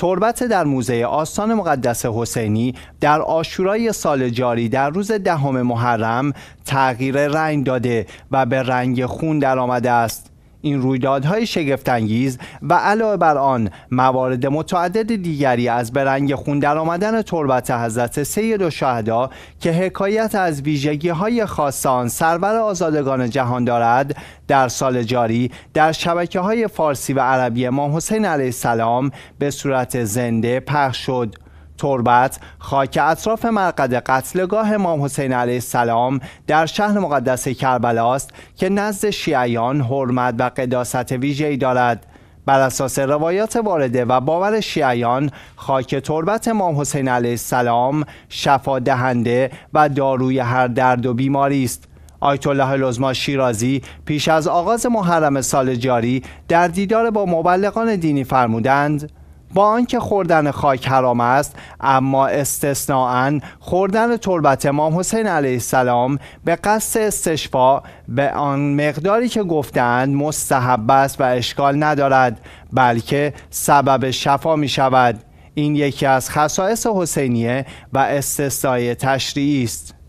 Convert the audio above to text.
تربت در موزه آستان مقدس حسینی در آشورای سال جاری در روز دهم محرم تغییر رنگ داده و به رنگ خون درآمده است این رویدادهای شگفتانگیز و علاوه بر آن موارد متعدد دیگری از به رنگ خون آمدن تربت حضرت سید و شهدا که حکایت از ویژگی های خاصان سرور آزادگان جهان دارد در سال جاری در شبکه های فارسی و عربی ما حسین علیه السلام به صورت زنده پخش شد تربت خاک اطراف مرقد قتلگاه امام حسین علیه السلام در شهر مقدس کربلا است که نزد شیعیان حرمت و قداست ویژه‌ای دارد بر اساس روایات وارده و باور شیعیان خاک تربت امام حسین علیه السلام شفا دهنده و داروی هر درد و بیماری است آیت الله لزما شیرازی پیش از آغاز محرم سال جاری در دیدار با مبلغان دینی فرمودند با آنکه خوردن خاک حرام است اما استثناعا خوردن تربت امام حسین علیه السلام به قصد استشفا به آن مقداری که گفتند مستحب است و اشکال ندارد بلکه سبب شفا می شود این یکی از خصائص حسینیه و استثنای تشریعی است